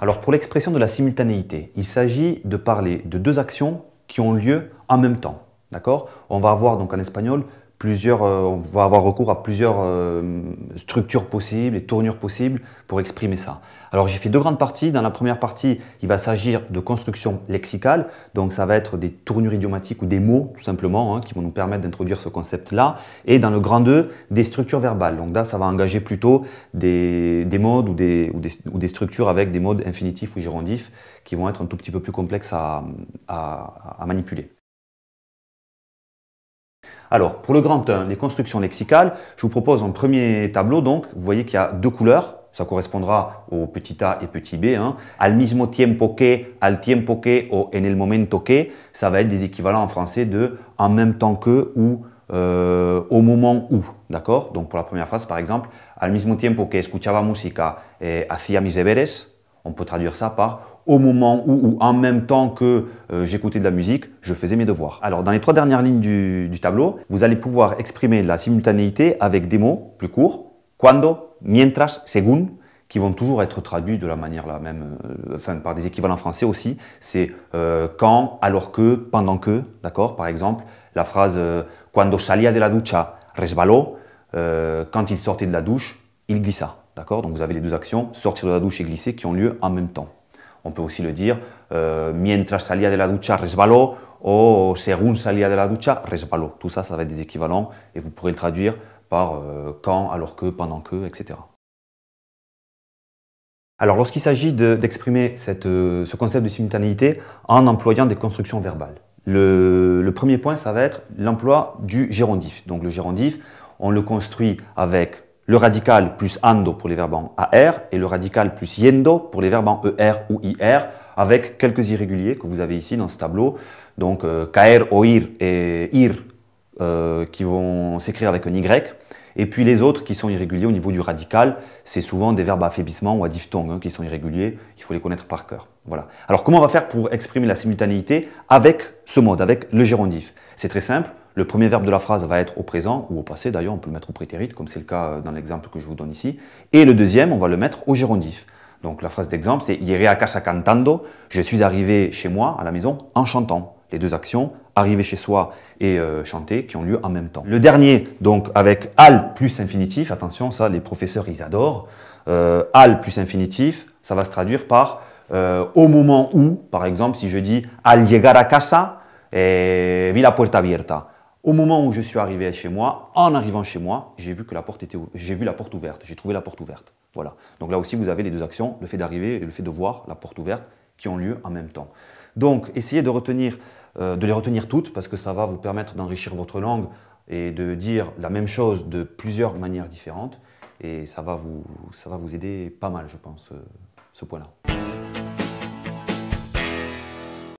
Alors pour l'expression de la simultanéité, il s'agit de parler de deux actions qui ont lieu en même temps. D'accord On va avoir donc en espagnol plusieurs, euh, on va avoir recours à plusieurs euh, structures possibles et tournures possibles pour exprimer ça. Alors j'ai fait deux grandes parties. Dans la première partie, il va s'agir de construction lexicale, donc ça va être des tournures idiomatiques ou des mots tout simplement hein, qui vont nous permettre d'introduire ce concept-là. Et dans le grand 2, des structures verbales. Donc là, ça va engager plutôt des, modes ou des, structures avec des modes infinitifs ou gérondifs qui vont être un tout petit peu plus complexes à manipuler. Alors, pour le grand 1, les constructions lexicales, je vous propose un premier tableau. Donc, vous voyez qu'il y a deux couleurs. Ça correspondra au petit a et petit b. Hein. Al mismo tiempo que, al tiempo que ou en el momento que, ça va être des équivalents en français de en même temps que ou euh, au moment où, d'accord Donc pour la première phrase, par exemple, al mismo tiempo que escuchaba música, eh, hacía mis deberes, on peut traduire ça par au moment où ou en même temps que euh, j'écoutais de la musique, je faisais mes devoirs. Alors dans les trois dernières lignes du, tableau, vous allez pouvoir exprimer la simultanéité avec des mots plus courts, cuando, mientras, según, qui vont toujours être traduits de la manière la même, euh, par des équivalents français aussi. C'est euh, quand, alors que, pendant que, d'accord Par exemple, la phrase cuando salía de la ducha, resbaló, quand il sortait de la douche, il glissa. D'accord Donc vous avez les deux actions, sortir de la douche et glisser, qui ont lieu en même temps. On peut aussi le dire, euh, mientras salía de la ducha, resbaló, ou según salía de la ducha, resbaló. Tout ça, ça va être des équivalents, et vous pourrez le traduire par euh, quand, alors que, pendant que, etc. Alors lorsqu'il s'agit d'exprimer euh, ce concept de simultanéité en employant des constructions verbales, le, le premier point, ça va être l'emploi du gérondif. Donc le gérondif, on le construit avec le radical plus ando pour les verbes en AR et le radical plus yendo pour les verbes en ER ou IR, avec quelques irréguliers que vous avez ici dans ce tableau, donc kaer, euh, oir et ir, euh, qui vont s'écrire avec un Y, et puis les autres qui sont irréguliers au niveau du radical, c'est souvent des verbes à affaiblissement ou à diphtongue hein, qui sont irréguliers, il faut les connaître par cœur. Voilà. Alors comment on va faire pour exprimer la simultanéité avec ce mode, avec le gérondif C'est très simple, le premier verbe de la phrase va être au présent ou au passé, d'ailleurs on peut le mettre au prétérite, comme c'est le cas euh, dans l'exemple que je vous donne ici, et le deuxième, on va le mettre au gérondif. Donc la phrase d'exemple, c'est « Iré a casa cantando », je suis arrivé chez moi, à la maison, en chantant les deux actions, arriver chez soi et euh, chanter, qui ont lieu en même temps. Le dernier, donc avec al plus infinitif, attention, ça les professeurs ils adorent, euh, al plus infinitif, ça va se traduire par euh, au moment où, par exemple, si je dis al llegar a casa, vi la puerta abierta. Au moment où je suis arrivé chez moi, en arrivant chez moi, j'ai vu que la porte était, j'ai vu la porte ouverte, j'ai trouvé la porte ouverte. Voilà. Donc là aussi, vous avez les deux actions, le fait d'arriver et le fait de voir la porte ouverte qui ont lieu en même temps. Donc, essayez de, retenir, euh, de les retenir toutes parce que ça va vous permettre d'enrichir votre langue et de dire la même chose de plusieurs manières différentes. Et ça va vous, aider pas mal, je pense, euh, ce point-là.